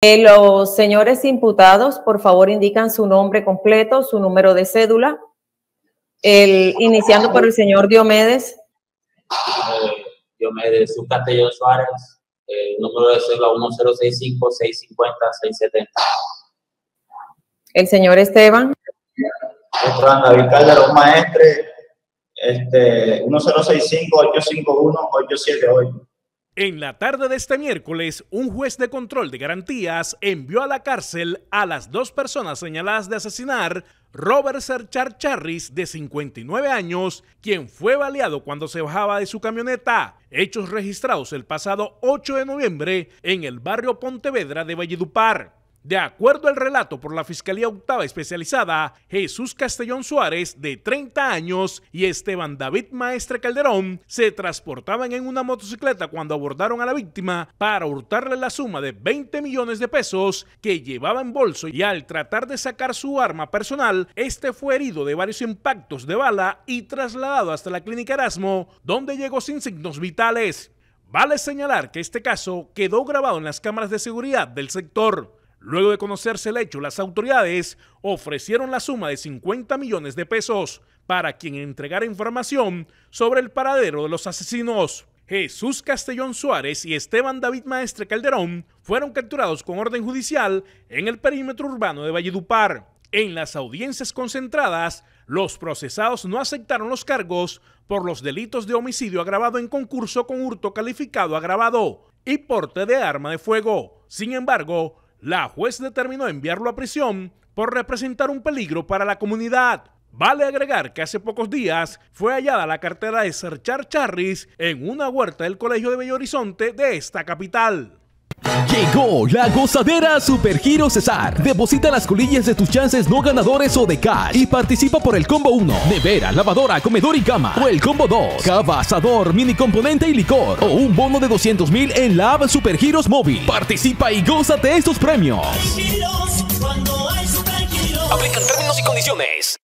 Eh, los señores imputados, por favor, indican su nombre completo, su número de cédula. iniciando por el señor Diomedes. Eh, Diomedes Castellón Suárez, número de cédula 1065-650-670. El señor Esteban. Esteban David Calderón Maestre, este, 1065-851-878. En la tarde de este miércoles, un juez de control de garantías envió a la cárcel a las dos personas señaladas de asesinar Robert Serchar Charris, de 59 años, quien fue baleado cuando se bajaba de su camioneta. Hechos registrados el pasado 8 de noviembre en el barrio Pontevedra de Valledupar. De acuerdo al relato por la Fiscalía Octava Especializada, Jesús Castellón Suárez, de 30 años, y Esteban David Maestre Calderón se transportaban en una motocicleta cuando abordaron a la víctima para hurtarle la suma de 20 millones de pesos que llevaba en bolso y al tratar de sacar su arma personal, este fue herido de varios impactos de bala y trasladado hasta la clínica Erasmo, donde llegó sin signos vitales. Vale señalar que este caso quedó grabado en las cámaras de seguridad del sector. Luego de conocerse el hecho, las autoridades ofrecieron la suma de 50 millones de pesos para quien entregara información sobre el paradero de los asesinos. Jesús Castellón Suárez y Esteban David Maestre Calderón fueron capturados con orden judicial en el perímetro urbano de Valledupar. En las audiencias concentradas, los procesados no aceptaron los cargos por los delitos de homicidio agravado en concurso con hurto calificado agravado y porte de arma de fuego. Sin embargo, la juez determinó enviarlo a prisión por representar un peligro para la comunidad. Vale agregar que hace pocos días fue hallada la cartera de Serchar Charris en una huerta del Colegio de Bello Horizonte de esta capital. Llegó la gozadera Supergiro Cesar. Deposita las colillas de tus chances no ganadores o de cash y participa por el combo 1, nevera, lavadora, comedor y cama. O el combo 2, cava, asador, mini componente y licor. O un bono de 200 mil en la app Supergiros Móvil. Participa y gózate estos premios. Aplican términos y condiciones.